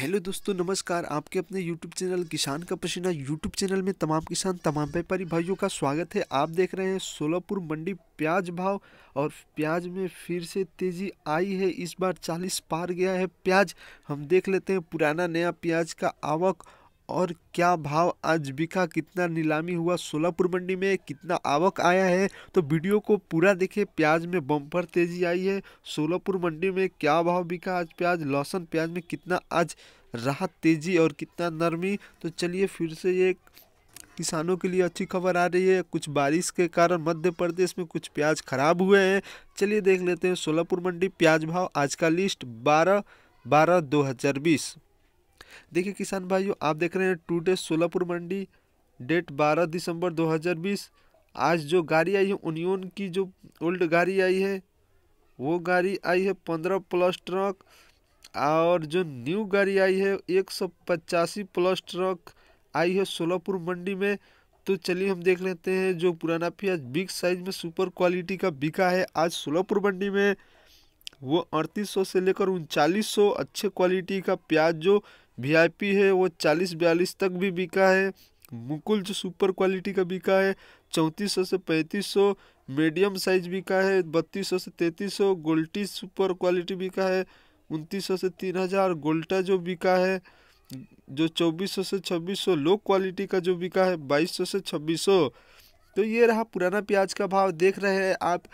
hello दोस्तों नमस्कार आपके अपने यूट्यूब चैनल किसान का पसीना यूट्यूब चैनल में तमाम किसान तमाम व्यापारी भाइयों का स्वागत है आप देख रहे हैं सोलापुर मंडी प्याज भाव और प्याज में फिर से तेज़ी आई है इस बार 40 पार गया है प्याज हम देख लेते हैं पुराना नया प्याज का आवक और क्या भाव आज बिका कितना नीलामी हुआ सोलापुर मंडी में कितना आवक आया है तो वीडियो को पूरा देखें प्याज में बम्पर तेज़ी आई है सोलापुर मंडी में क्या भाव बिका आज प्याज लहसुन प्याज में कितना आज राहत तेज़ी और कितना नरमी तो चलिए फिर से ये किसानों के लिए अच्छी खबर आ रही है कुछ बारिश के कारण मध्य प्रदेश में कुछ प्याज खराब हुए हैं चलिए देख लेते हैं सोलापुर मंडी प्याज भाव आज का लिस्ट बारह बारह दो हज़ार बीस देखिए किसान भाइयों आप देख रहे हैं टुडे सोलापुर मंडी डेट 12 दिसंबर 2020 आज जो गाड़ी आई है उनियन की जो ओल्ड गाड़ी आई है वो गाड़ी आई है पंद्रह प्लस ट्रक और जो न्यू गाड़ी आई है एक सौ पचासी प्लस ट्रक आई है सोलापुर मंडी में तो चलिए हम देख लेते हैं जो पुराना प्याज बिग साइज में सुपर क्वालिटी का बिका है आज सोलापुर मंडी में वो अड़तीस सौ से लेकर उनचालीस सौ अच्छे क्वालिटी का प्याज जो वीआईपी है वो चालीस बयालीस तक भी बिका है मुकुल जो सुपर क्वालिटी का बिका है चौंतीस सौ से पैंतीस सौ मीडियम साइज बिका है बत्तीस सौ से तैंतीस सौ गोल्टी सुपर क्वालिटी बिका है उनतीस सौ से तीन हज़ार गोल्टा जो बिका है जो चौबीस सौ से छब्बीस सौ लो क्वालिटी का जो बिका है बाईस सौ से छब्बीस सौ तो ये रहा पुराना प्याज का भाव देख रहे हैं आप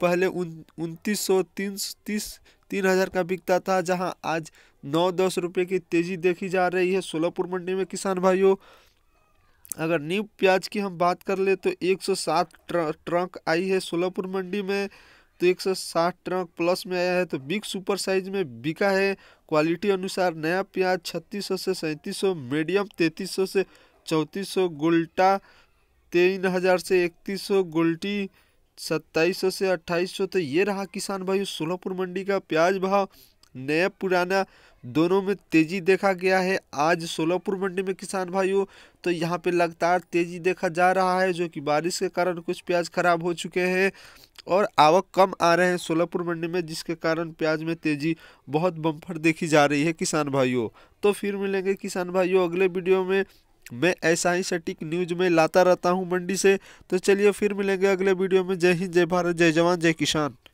पहले उन उनतीस सौ तीन तीस तीन हज़ार का बिकता था जहां आज नौ दस रुपये की तेज़ी देखी जा रही है सोलापुर मंडी में किसान भाइयों अगर न्यू प्याज की हम बात कर ले तो 107 ट्रंक आई है सोलापुर मंडी में तो 160 ट्रंक प्लस में आया है तो बिग सुपर साइज में बिका है क्वालिटी अनुसार नया प्याज 3600 से 3700 मीडियम 3300 से 3400 गुल्टा तीन हज़ार से इकतीस सौ गोल्टी सत्ताईस सौ से अट्ठाईस सौ तो ये रहा किसान भाई सोलापुर मंडी का प्याज भाव नया पुराना दोनों में तेज़ी देखा गया है आज सोलापुर मंडी में किसान भाइयों तो यहाँ पे लगातार तेज़ी देखा जा रहा है जो कि बारिश के कारण कुछ प्याज खराब हो चुके हैं और आवक कम आ रहे हैं सोलापुर मंडी में जिसके कारण प्याज में तेज़ी बहुत बम्फर देखी जा रही है किसान भाइयों तो फिर मिलेंगे किसान भाइयों अगले वीडियो में मैं ऐसा ही सटीक न्यूज में लाता रहता हूँ मंडी से तो चलिए फिर मिलेंगे अगले वीडियो में जय हिंद जय भारत जय जवान जय किसान